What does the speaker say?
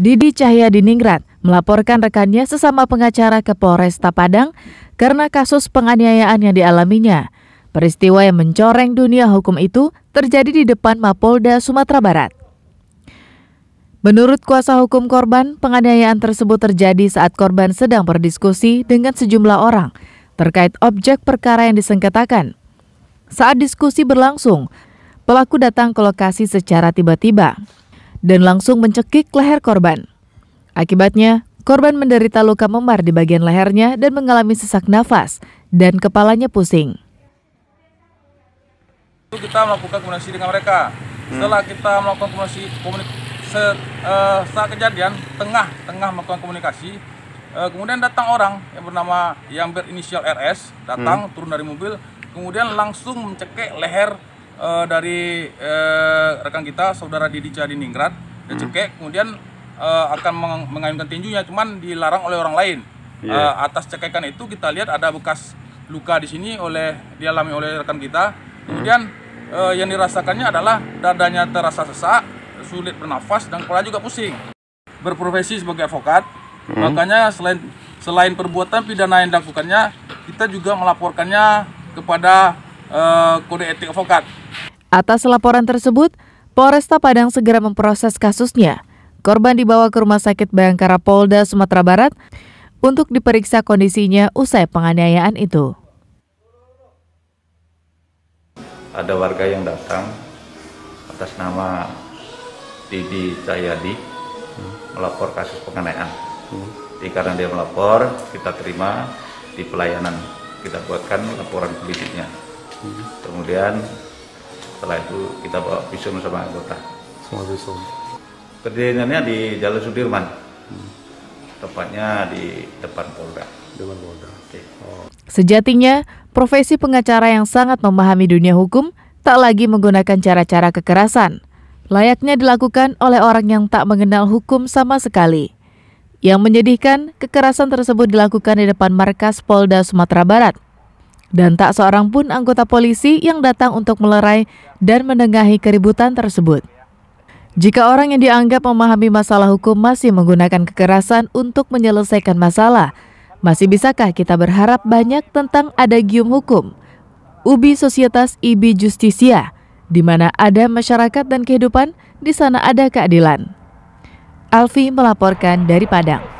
Didi Cahya Diningrat melaporkan rekannya sesama pengacara ke Polresta Padang karena kasus penganiayaan yang dialaminya. Peristiwa yang mencoreng dunia hukum itu terjadi di depan Mapolda Sumatera Barat. Menurut kuasa hukum korban, penganiayaan tersebut terjadi saat korban sedang berdiskusi dengan sejumlah orang terkait objek perkara yang disengketakan. Saat diskusi berlangsung, pelaku datang ke lokasi secara tiba-tiba dan langsung mencekik leher korban. Akibatnya, korban menderita luka memar di bagian lehernya dan mengalami sesak nafas dan kepalanya pusing. Kita melakukan komunikasi dengan mereka. Setelah kita melakukan komunikasi, komunikasi se, uh, saat kejadian tengah tengah melakukan komunikasi, uh, kemudian datang orang yang bernama yang berinisial RS datang hmm. turun dari mobil, kemudian langsung mencekik leher uh, dari uh, rekan kita saudara Didi Cadiningrat dan hmm. kemudian uh, akan meng mengayunkan tinjunya cuman dilarang oleh orang lain. Yeah. Iya. Uh, atas cekekan itu kita lihat ada bekas luka di sini oleh dialami oleh rekan kita. Kemudian hmm. uh, yang dirasakannya adalah dadanya terasa sesak, sulit bernafas dan kepala juga pusing. Berprofesi sebagai advokat hmm. makanya selain selain perbuatan pidana yang dilakukannya, kita juga melaporkannya kepada Eh, kode etik advokat. Atas laporan tersebut, Polresta Padang segera memproses kasusnya. Korban dibawa ke Rumah Sakit Bayangkara Polda, Sumatera Barat untuk diperiksa kondisinya usai penganiayaan itu. Ada warga yang datang atas nama Didi Cahyadi melapor kasus penganiayaan. Jadi karena dia melapor, kita terima di pelayanan. Kita buatkan laporan politiknya kemudian setelah itu kita bawa visum sama anggota semua visum kejadiannya di Jalan Sudirman hmm. tepatnya di depan Polda depan Polda okay. oh. sejatinya profesi pengacara yang sangat memahami dunia hukum tak lagi menggunakan cara-cara kekerasan layaknya dilakukan oleh orang yang tak mengenal hukum sama sekali. Yang menyedihkan, kekerasan tersebut dilakukan di depan markas Polda Sumatera Barat dan tak seorang pun anggota polisi yang datang untuk melerai dan menengahi keributan tersebut. Jika orang yang dianggap memahami masalah hukum masih menggunakan kekerasan untuk menyelesaikan masalah, masih bisakah kita berharap banyak tentang adagium hukum? Ubi Societas Ibi Justicia, di mana ada masyarakat dan kehidupan, di sana ada keadilan. Alfi melaporkan dari Padang.